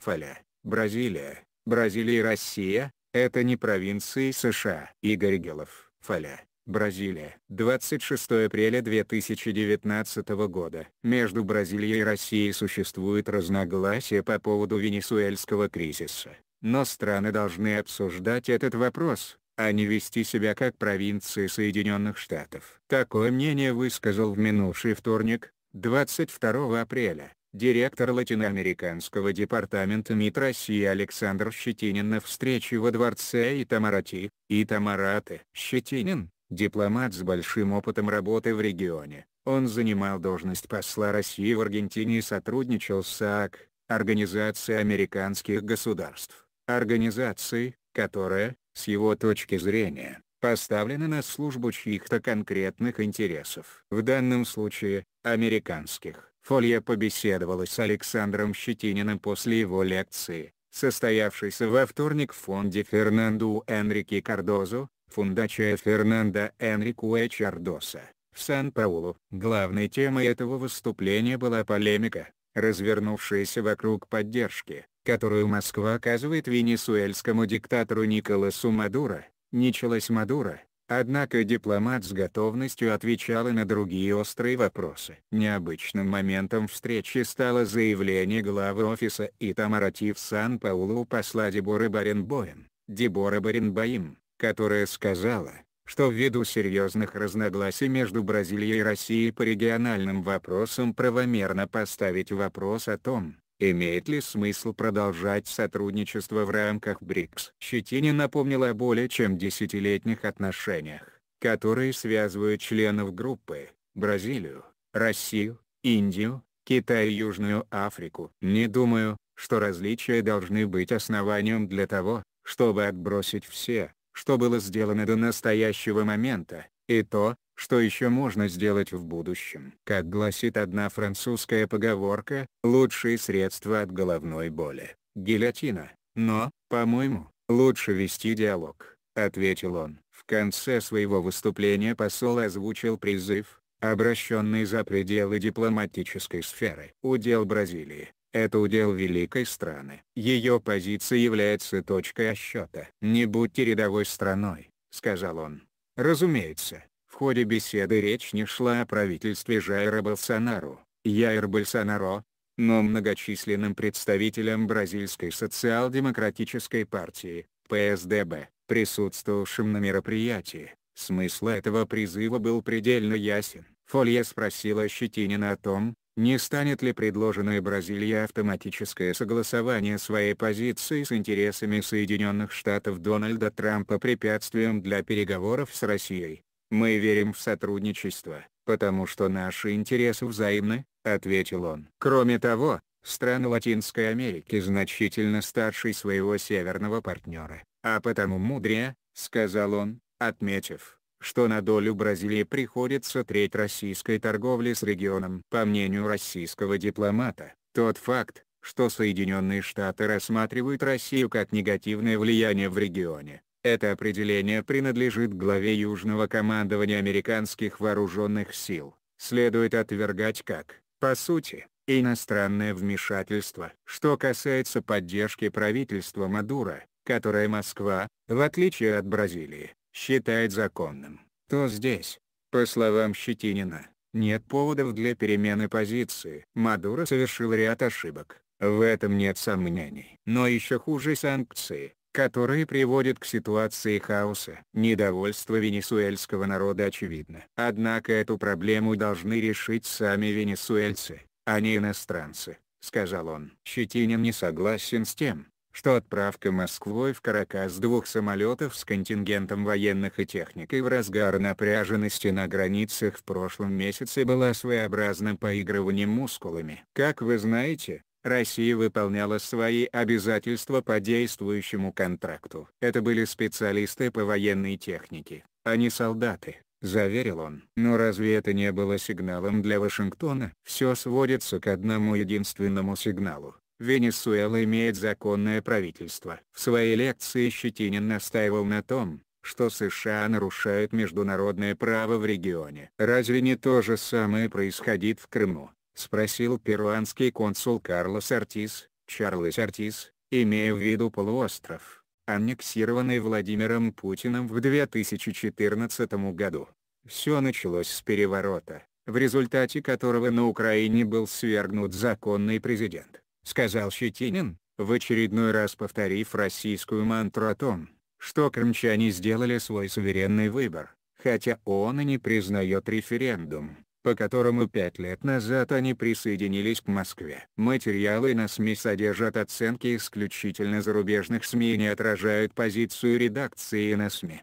Фаля, Бразилия, Бразилия и Россия, это не провинции США. Игорь Гелов, Фаля, Бразилия. 26 апреля 2019 года. Между Бразилией и Россией существует разногласие по поводу венесуэльского кризиса. Но страны должны обсуждать этот вопрос, а не вести себя как провинции Соединенных Штатов. Такое мнение высказал в минувший вторник, 22 апреля, директор Латиноамериканского департамента МИД России Александр Щетинин на встрече во дворце Итамарати, Итамараты. Щетинин, дипломат с большим опытом работы в регионе, он занимал должность посла России в Аргентине и сотрудничал с СААК, Организацией Американских Государств, организацией, которая, с его точки зрения, поставлена на службу чьих-то конкретных интересов. В данном случае, американских. Фолья побеседовала с Александром Щетининым после его лекции, состоявшейся во вторник в фонде Фернанду Энрике Кардозу, фундача Фернанда Энрикуэ Чардоса, в Сан-Паулу. Главной темой этого выступления была полемика, развернувшаяся вокруг поддержки, которую Москва оказывает венесуэльскому диктатору Николасу Мадуро, Ничелас Мадуро, Однако дипломат с готовностью отвечал и на другие острые вопросы. Необычным моментом встречи стало заявление главы офиса Итамаратив Сан-Паулу посла Деборы Баренбоем, Дебора Баренбоим, которая сказала, что ввиду серьезных разногласий между Бразилией и Россией по региональным вопросам правомерно поставить вопрос о том, Имеет ли смысл продолжать сотрудничество в рамках БРИКС? Щетинин напомнила о более чем десятилетних отношениях, которые связывают членов группы, Бразилию, Россию, Индию, Китай и Южную Африку. Не думаю, что различия должны быть основанием для того, чтобы отбросить все, что было сделано до настоящего момента, и то, что еще можно сделать в будущем. Как гласит одна французская поговорка, лучшие средства от головной боли – гильотина. Но, по-моему, лучше вести диалог, ответил он. В конце своего выступления посол озвучил призыв, обращенный за пределы дипломатической сферы. Удел Бразилии – это удел великой страны. Ее позиция является точкой отсчета. «Не будьте рядовой страной», – сказал он. Разумеется, ходе беседы речь не шла о правительстве Жайра Болсонару, Яир Болсонаро, но многочисленным представителям бразильской социал-демократической партии, ПСДБ, присутствовавшим на мероприятии. Смысл этого призыва был предельно ясен. Фолье спросила Щетинина о том, не станет ли предложенное Бразилия автоматическое согласование своей позиции с интересами Соединенных Штатов Дональда Трампа препятствием для переговоров с Россией. Мы верим в сотрудничество, потому что наши интересы взаимны, ответил он. Кроме того, страны Латинской Америки значительно старше своего северного партнера, а потому мудрее, сказал он, отметив, что на долю Бразилии приходится треть российской торговли с регионом. По мнению российского дипломата, тот факт, что Соединенные Штаты рассматривают Россию как негативное влияние в регионе, это определение принадлежит главе Южного командования американских вооруженных сил. Следует отвергать как, по сути, иностранное вмешательство. Что касается поддержки правительства Мадура, которое Москва, в отличие от Бразилии, считает законным, то здесь, по словам Щетинина, нет поводов для перемены позиции. Мадуро совершил ряд ошибок, в этом нет сомнений. Но еще хуже санкции, которые приводят к ситуации хаоса. Недовольство венесуэльского народа очевидно. Однако эту проблему должны решить сами венесуэльцы, а не иностранцы, сказал он. Щетинин не согласен с тем, что отправка Москвой в Каракас двух самолетов с контингентом военных и техникой в разгар напряженности на границах в прошлом месяце была своеобразным поигрыванием мускулами. Как вы знаете, Россия выполняла свои обязательства по действующему контракту. Это были специалисты по военной технике, а не солдаты, заверил он. Но разве это не было сигналом для Вашингтона? Все сводится к одному единственному сигналу. Венесуэла имеет законное правительство. В своей лекции Щетинин настаивал на том, что США нарушают международное право в регионе. Разве не то же самое происходит в Крыму? спросил перуанский консул Карлос Артис, (Чарлос Артис, имея в виду полуостров, аннексированный Владимиром Путиным в 2014 году. Все началось с переворота, в результате которого на Украине был свергнут законный президент, сказал Щетинин, в очередной раз повторив российскую мантру о том, что крымчане сделали свой суверенный выбор, хотя он и не признает референдум по которому пять лет назад они присоединились к Москве. Материалы на СМИ содержат оценки исключительно зарубежных СМИ и не отражают позицию редакции на СМИ.